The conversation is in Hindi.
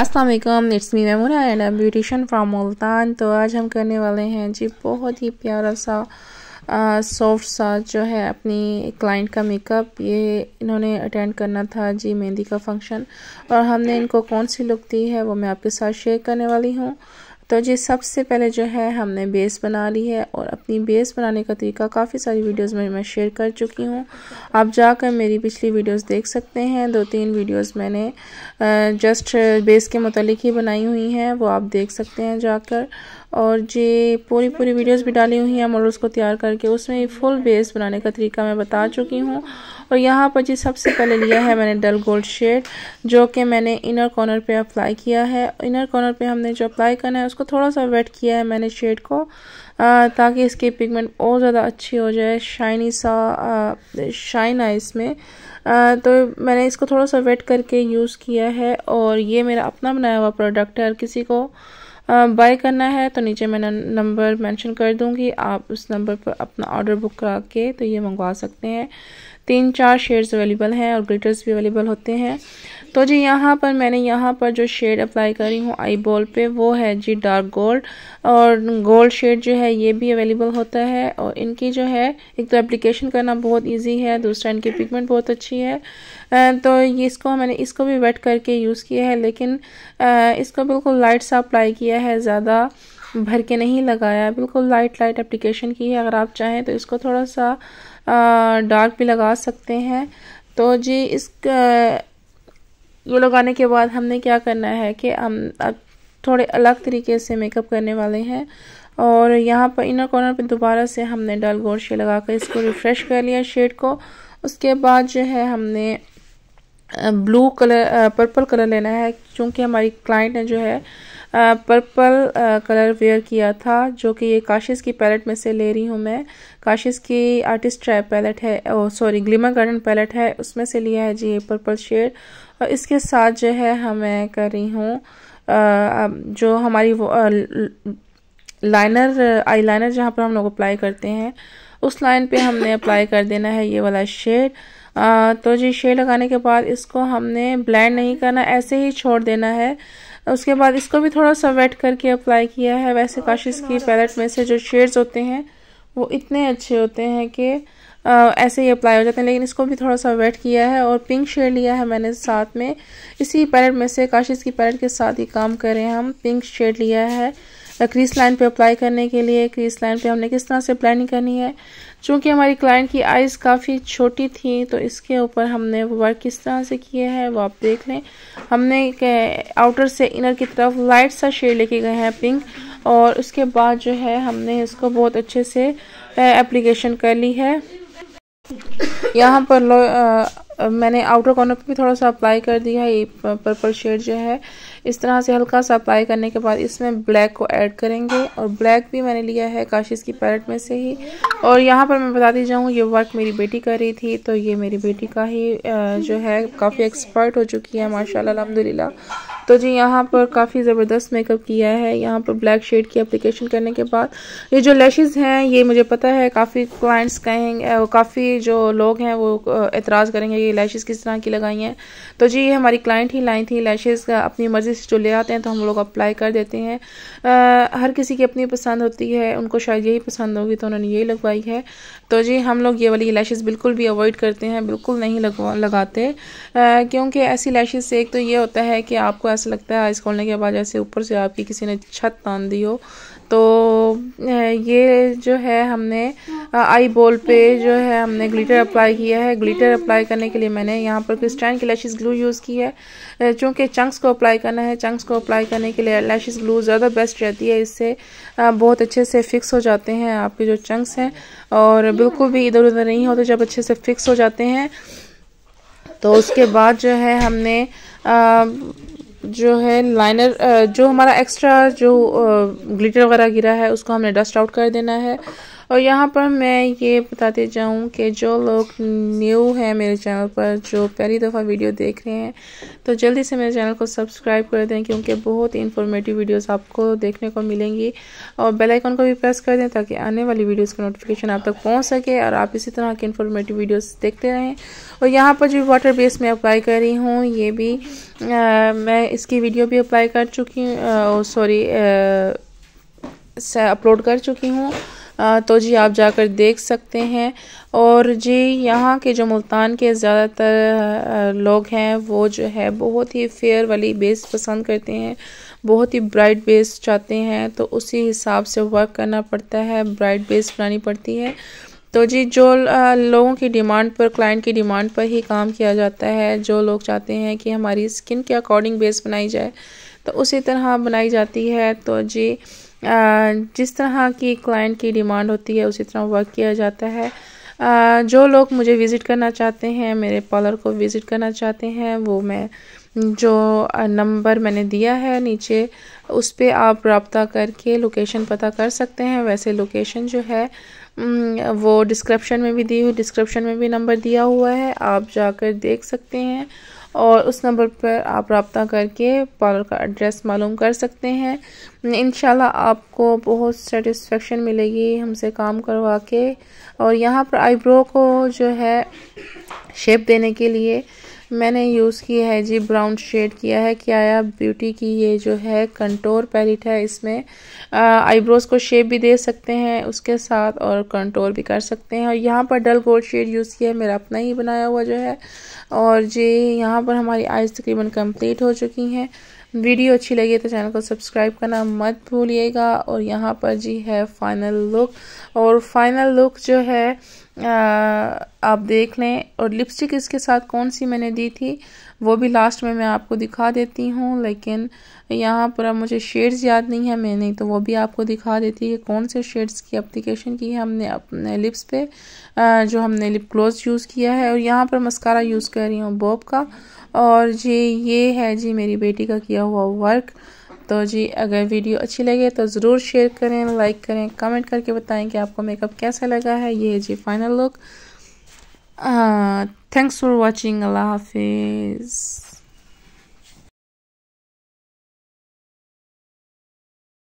अस्सलाम वालेकुम इट्स मी मेमोरा and I beautician from Multan तो आज हम करने वाले हैं जी बहुत ही प्यारा सा सॉफ्ट सा जो है अपनी क्लाइंट का मेकअप ये इन्होंने अटेंड करना था जी मेहंदी का फंक्शन और हमने इनको कौन सी लुक दी है वो मैं आपके साथ शेयर करने वाली हूँ तो जी सबसे पहले जो है हमने बेस बना ली है और अपनी बेस बनाने का तरीका काफ़ी सारी वीडियोस में मैं शेयर कर चुकी हूँ आप जाकर मेरी पिछली वीडियोस देख सकते हैं दो तीन वीडियोस मैंने जस्ट बेस के मतलब ही बनाई हुई हैं वो आप देख सकते हैं जाकर और जी पूरी पूरी वीडियोस भी डाली हुई हैं मॉडल्स को तैयार करके उसमें फुल बेस बनाने का तरीका मैं बता चुकी हूँ और यहाँ पर जी सबसे पहले लिया है मैंने डल गोल्ड शेड जो कि मैंने इनर कॉर्नर पे अप्लाई किया है इनर कॉर्नर पे हमने जो अप्लाई करना है उसको थोड़ा सा वेट किया है मैंने शेड को ताकि इसकी पिगमेंट और ज़्यादा अच्छी हो जाए शाइनी सा शाइन आए इसमें तो मैंने इसको थोड़ा सा वेट करके यूज़ किया है और ये मेरा अपना बनाया हुआ प्रोडक्ट है किसी को बाय करना है तो नीचे मैंने नंबर मेंशन कर दूंगी आप उस नंबर पर अपना ऑर्डर बुक करा के तो ये मंगवा सकते हैं तीन चार शेड्स अवेलेबल हैं और ग्लिटर्स भी अवेलेबल होते हैं तो जी यहाँ पर मैंने यहाँ पर जो शेड अप्लाई करी हूँ आई बॉल पर वो है जी डार्क गोल्ड और गोल्ड शेड जो है ये भी अवेलेबल होता है और इनकी जो है एक तो एप्लीकेशन करना बहुत ईजी है दूसरा इनकी पिगमेंट बहुत अच्छी है तो ये इसको मैंने इसको भी वेट करके यूज़ किया है लेकिन इसको बिल्कुल लाइट सा अप्लाई किया है ज़्यादा भर के नहीं लगाया बिल्कुल लाइट लाइट एप्लीकेशन की है अगर आप चाहें तो इसको थोड़ा सा आ, डार्क भी लगा सकते हैं तो जी इस ये लगाने के बाद हमने क्या करना है कि हम अब थोड़े अलग तरीके से मेकअप करने वाले हैं और यहाँ पर इनर कॉर्नर पे दोबारा से हमने डल गोर शेड लगा कर इसको रिफ़्रेश कर लिया शेड को उसके बाद जो है हमने ब्लू कलर पर्पल कलर लेना है क्योंकि हमारी क्लाइंट ने जो है पर्पल कलर वेयर किया था जो कि ये काशिश की पैलेट में से ले रही हूँ मैं काशिश की आर्टिस्ट ट्रैप पैलेट है oh sorry glimmer garden palette है उसमें से लिया है जी ये पर्पल शेड और इसके साथ जो है हमें कर रही हूँ जो हमारी वो, लाइनर आई लाइनर जहाँ पर हम लोग अप्लाई करते हैं उस लाइन पे हमने अप्लाई कर देना है ये वाला शेड तो जी शेड लगाने के बाद इसको हमने ब्लेंड नहीं करना ऐसे ही छोड़ देना है उसके बाद इसको भी थोड़ा सा वेट करके अप्लाई किया है वैसे काशिश की पैलेट में से जो शेड्स होते हैं वो इतने अच्छे होते हैं कि आ, ऐसे ही अप्लाई हो जाते हैं लेकिन इसको भी थोड़ा सा वेट किया है और पिंक शेड लिया है मैंने साथ में इसी पैलेट में से काशिश की पैलेट के साथ ही काम कर रहे हैं हम पिंक शेड लिया है क्रीस लाइन पे अप्लाई करने के लिए क्रीस लाइन पे हमने किस तरह से प्लानिंग करनी है चूंकि हमारी क्लाइंट की आइज़ काफ़ी छोटी थी तो इसके ऊपर हमने वर्क किस तरह से किया है वो आप देख लें हमने आउटर से इनर की तरफ लाइट सा शेड लेके गए हैं पिंक और उसके बाद जो है हमने इसको बहुत अच्छे से एप्लीकेशन कर ली है यहाँ पर लो, आ, मैंने आउटर कॉर्नर पे भी थोड़ा सा अप्लाई कर दिया है ये पर्पल शेड जो है इस तरह से हल्का सा अप्लाई करने के बाद इसमें ब्लैक को ऐड करेंगे और ब्लैक भी मैंने लिया है काशिश की पैलेट में से ही और यहाँ पर मैं बताती जाऊँ ये वर्क मेरी बेटी कर रही थी तो ये मेरी बेटी का ही जो है काफ़ी एक्सपर्ट हो चुकी है माशा अलहमदिल्ला तो जी यहाँ पर काफ़ी ज़बरदस्त मेकअप किया है यहाँ पर ब्लैक शेड की अप्लीकेशन करने के बाद ये जो लैशेज़ हैं ये मुझे पता है काफ़ी क्लाइंट्स कहेंगे काफ़ी जो लोग हैं वो एतराज़ करेंगे ये लैशेज़ किस तरह की लगाई हैं तो जी ये हमारी क्लाइंट ही लाई थी लैशेज़ अपनी मर्ज़ी से जो ले आते हैं तो हम लोग अप्लाई कर देते हैं आ, हर किसी की अपनी पसंद होती है उनको शायद यही पसंद होगी तो उन्होंने यही लगवाई है तो जी हम लोग ये वाली लैशेज़ बिल्कुल भी अवॉइड करते हैं बिल्कुल नहीं लगवा लगाते क्योंकि ऐसी लैशेज़ से एक तो ये होता है कि आपको ऐसा लगता है आइस खोलने के बाद जैसे ऊपर से आपकी किसी ने छत तान दी हो तो ये जो है हमने आई बॉल पे जो है हमने ग्लिटर अप्लाई किया है ग्लिटर अप्लाई करने के लिए मैंने यहाँ पर क्रिस्टाइन की लैशेस ग्लू यूज़ की है चूँकि चंक्स को अप्लाई करना है चंक्स को अप्लाई करने के लिए लैशेस ग्लू ज़्यादा बेस्ट रहती है इससे बहुत अच्छे से फिक्स हो जाते हैं आपके जो चंक्स हैं और बिल्कुल भी इधर उधर नहीं होते जब अच्छे से फिक्स हो जाते हैं तो उसके बाद जो है हमने आ, जो है लाइनर जो हमारा एक्स्ट्रा जो ग्लिटर वगैरह गिरा है उसको हमने डस्ट आउट कर देना है और यहाँ पर मैं ये बताते जाऊँ कि जो लोग न्यू हैं मेरे चैनल पर जो पहली दफ़ा वीडियो देख रहे हैं तो जल्दी से मेरे चैनल को सब्सक्राइब कर दें क्योंकि बहुत ही इन्फॉर्मेटिव वीडियोस आपको देखने को मिलेंगी और बेल आइकन को भी प्रेस कर दें ताकि आने वाली वीडियोस का नोटिफिकेशन आप तक पहुँच सके और आप इसी तरह के इन्फॉर्मेटिव वीडियोज़ देखते रहें और यहाँ पर जो वाटर बेस मैं अप्लाई कर रही हूँ ये भी आ, मैं इसकी वीडियो भी अप्लाई कर चुकी हूँ सॉरी अपलोड कर चुकी हूँ तो जी आप जाकर देख सकते हैं और जी यहाँ के जो मुल्तान के ज़्यादातर लोग हैं वो जो है बहुत ही फेयर वाली बेस पसंद करते हैं बहुत ही ब्राइट बेस चाहते हैं तो उसी हिसाब से वर्क करना पड़ता है ब्राइट बेस बनानी पड़ती है तो जी जो लोगों की डिमांड पर क्लाइंट की डिमांड पर ही काम किया जाता है जो लोग चाहते हैं कि हमारी स्किन के अकॉर्डिंग बेस बनाई जाए तो उसी तरह बनाई जाती है तो जी जिस तरह की क्लाइंट की डिमांड होती है उसी तरह वर्क किया जाता है जो लोग मुझे विज़िट करना चाहते हैं मेरे पार्लर को विज़िट करना चाहते हैं वो मैं जो नंबर मैंने दिया है नीचे उस पर आप रबता करके लोकेशन पता कर सकते हैं वैसे लोकेशन जो है वो डिस्क्रिप्शन में भी दी हुई डिस्क्रिप्शन में भी नंबर दिया हुआ है आप जाकर देख सकते हैं और उस नंबर पर आप रबता करके पार्लर का एड्रेस मालूम कर सकते हैं इन आपको बहुत सेटिस्फेक्शन मिलेगी हमसे काम करवा के और यहाँ पर आईब्रो को जो है शेप देने के लिए मैंने यूज़ की है जी ब्राउन शेड किया है क्या आया ब्यूटी की ये जो है कंटोर पैलेट है इसमें आईब्रोज़ को शेप भी दे सकते हैं उसके साथ और कंटोर भी कर सकते हैं और यहाँ पर डल गोल्ड शेड यूज़ किया है मेरा अपना ही बनाया हुआ जो है और जी यहाँ पर हमारी आइज़ तकरीबन कम्प्लीट हो चुकी हैं वीडियो अच्छी लगी तो चैनल को सब्सक्राइब करना मत भूलिएगा और यहाँ पर जी है फाइनल लुक और फाइनल लुक जो है आ, आप देख लें और लिपस्टिक इसके साथ कौन सी मैंने दी थी वो भी लास्ट में मैं आपको दिखा देती हूँ लेकिन यहाँ पर मुझे शेड्स याद नहीं है मैंने तो वो भी आपको दिखा देती है कौन से शेड्स की अप्लीकेशन की है हमने अपने लिप्स पे जो हमने लिप ग्लोज यूज़ किया है और यहाँ पर मस्कारा यूज़ कर रही हूँ बॉब का और जी ये है जी मेरी बेटी का किया हुआ वर्क तो जी अगर वीडियो अच्छी लगे तो ज़रूर शेयर करें लाइक करें कमेंट करके बताएं कि आपको मेकअप कैसा लगा है ये जी final look Uh, thanks for watching. Allah Hafiz.